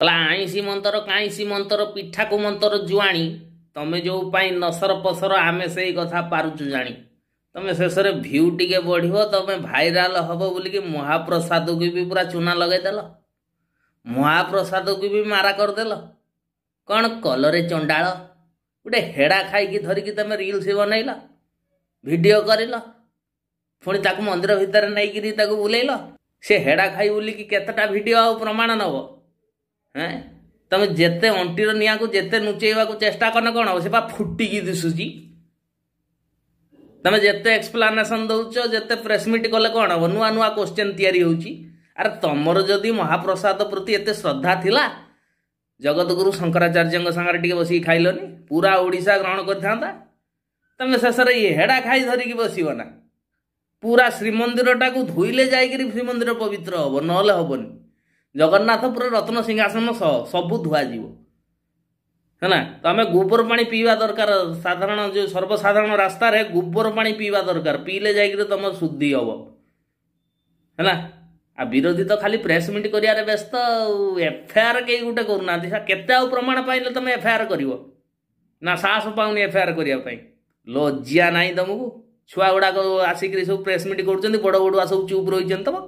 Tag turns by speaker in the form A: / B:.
A: କହିଲା ଆଇଁଷି ମନ୍ତର କାଇଁଷି ମନ୍ତର ପିଠାକୁ ମନ୍ତର ଜୁଆଣି ତମେ ଯେଉଁ ପାଇଁ ନସର ପସର ଆମେ ସେଇ କଥା ପାରୁଛୁ ଜାଣି ତମେ ଶେଷରେ ଭ୍ୟୁ ଟିକେ ବଢ଼ିବ ତମେ ଭାଇରାଲ୍ ହେବ ବୋଲିକି ମହାପ୍ରସାଦକୁ ବି ପୁରା ଚୁନା ଲଗାଇଦେଲ ମହାପ୍ରସାଦକୁ ବି ମାରା କରିଦେଲ କ'ଣ କଲରେ ଚଣ୍ଡାଳ ଗୋଟେ ହେଡ଼ା ଖାଇକି ଧରିକି ତମେ ରିଲ୍ସ ବନେଇଲ ଭିଡ଼ିଓ କରିଲ ପୁଣି ତାକୁ ମନ୍ଦିର ଭିତରେ ନେଇକିରି ତାକୁ ବୁଲେଇଲ ସେ ହେଡ଼ା ଖାଇ ବୁଲିକି କେତେଟା ଭିଡ଼ିଓ ଆଉ ପ୍ରମାଣ ନେବ হ্যাঁ ତମେ ଯେତେ ଅଣ୍ଟିର ନିଆଁକୁ ଯେତେ ଲୁଚେଇବାକୁ ଚେଷ୍ଟା କନ କ'ଣ ହବ ସେ ପା ଫୁଟିକି ଦିଶୁଛି ତମେ ଯେତେ ଏକ୍ସପ୍ଲାନେସନ୍ ଦେଉଛ ଯେତେ ପ୍ରେସମିଟ୍ କଲେ କ'ଣ ହେବ ନୂଆ ନୂଆ କୋଶ୍ଚେନ୍ ତିଆରି ହେଉଛି ଆରେ ତମର ଯଦି ମହାପ୍ରସାଦ ପ୍ରତି ଏତେ ଶ୍ରଦ୍ଧା ଥିଲା ଜଗତଗୁରୁ ଶଙ୍କରାଚାର୍ଯ୍ୟଙ୍କ ସାଙ୍ଗରେ ଟିକେ ବସିକି ଖାଇଲନି ପୁରା ଓଡ଼ିଶା ଗ୍ରହଣ କରିଥାନ୍ତା ତମେ ଶେଷରେ ହେଡ଼ା ଖାଇ ଧରିକି ବସିବ ନା ପୁରା ଶ୍ରୀମନ୍ଦିରଟାକୁ ଧୋଇଲେ ଯାଇକିରି ଶ୍ରୀମନ୍ଦିର ପବିତ୍ର ହେବ ନହେଲେ ହେବନି ଜଗନ୍ନାଥପୁର ରତ୍ନ ସିଂହାସନ ସହ ସବୁ ଧୁଆଯିବ ହେଲା ତ ଆମେ ଗୋବର ପାଣି ପିଇବା ଦରକାର ସାଧାରଣ ଯେଉଁ ସର୍ବସାଧାରଣ ରାସ୍ତାରେ ଗୋବର ପାଣି ପିଇବା ଦରକାର ପିଇଲେ ଯାଇକିରି ତୁମ ଶୁଦ୍ଧି ହବ ହେଲା ଆଉ ବିରୋଧୀ ତ ଖାଲି ପ୍ରେସ୍ ମିଟ୍ କରିବାରେ ବ୍ୟସ୍ତ ଆଉ ଏଫଆଇଆର କେହି ଗୋଟେ କରୁନାହାନ୍ତି ସାର୍ କେତେ ଆଉ ପ୍ରମାଣ ପାଇଲେ ତୁମେ ଏଫ୍ଆଇଆର୍ କରିବ ନା ସାହସ ପାଉନି ଏଫ୍ଆଇଆର୍ କରିବା ପାଇଁ ଲଜ୍ଜିଆ ନାହିଁ ତୁମକୁ ଛୁଆଗୁଡ଼ାକ ଆସିକିରି ସବୁ ପ୍ରେସ୍ ମିଟ୍ କରୁଛନ୍ତି ବଡ଼ ବଡ଼ୁଆ ସବୁ ଚୁପ୍ ରହିଛନ୍ତି ତୁମ